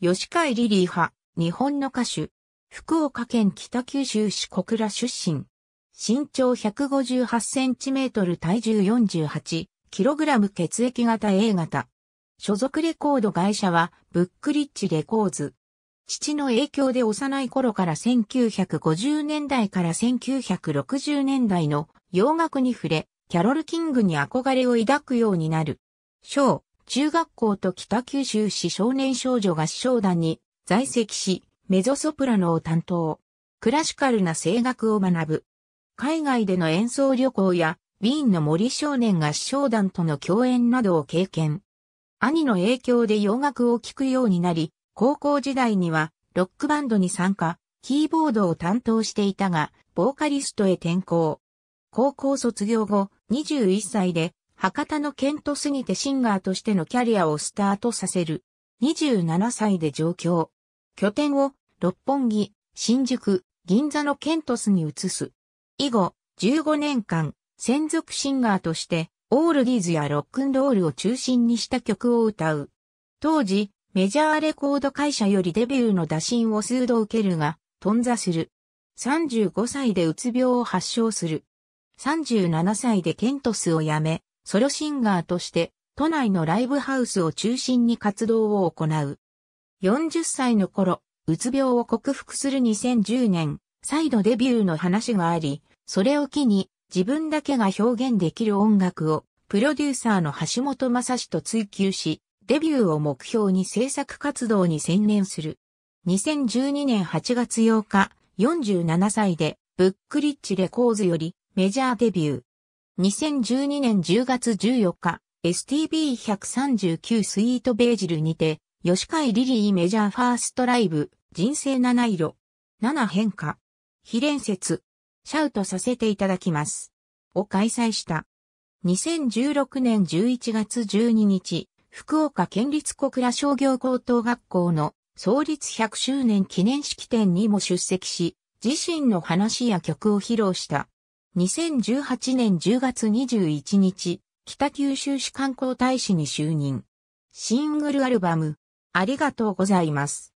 吉海リリー派、日本の歌手。福岡県北九州市小倉出身。身長158センチメートル体重48キログラム血液型 A 型。所属レコード会社はブックリッチレコーズ。父の影響で幼い頃から1950年代から1960年代の洋楽に触れ、キャロル・キングに憧れを抱くようになる。ショー、中学校と北九州市少年少女合唱団に在籍し、メゾソプラノを担当。クラシカルな声楽を学ぶ。海外での演奏旅行や、ウィーンの森少年合唱団との共演などを経験。兄の影響で洋楽を聴くようになり、高校時代にはロックバンドに参加、キーボードを担当していたが、ボーカリストへ転向。高校卒業後、21歳で博多のケントすぎてシンガーとしてのキャリアをスタートさせる。27歳で上京。拠点を六本木、新宿、銀座のケントスに移す。以後、15年間、専属シンガーとして、オールディーズやロックンロールを中心にした曲を歌う。当時、メジャーレコード会社よりデビューの打診を数度受けるが、頓挫する。35歳でうつ病を発症する。37歳でケントスを辞め、ソロシンガーとして、都内のライブハウスを中心に活動を行う。40歳の頃、うつ病を克服する2010年、再度デビューの話があり、それを機に自分だけが表現できる音楽をプロデューサーの橋本正史と追求し、デビューを目標に制作活動に専念する。2012年8月8日、47歳で、ブックリッチレコーズよりメジャーデビュー。2012年10月14日、STB139 スイートベージルにて、吉海リリーメジャーファーストライブ、人生七色、七変化、非連節、シャウトさせていただきます。を開催した。2016年11月12日、福岡県立小倉商業高等学校の創立100周年記念式典にも出席し、自身の話や曲を披露した。2018年10月21日、北九州市観光大使に就任。シングルアルバム、ありがとうございます。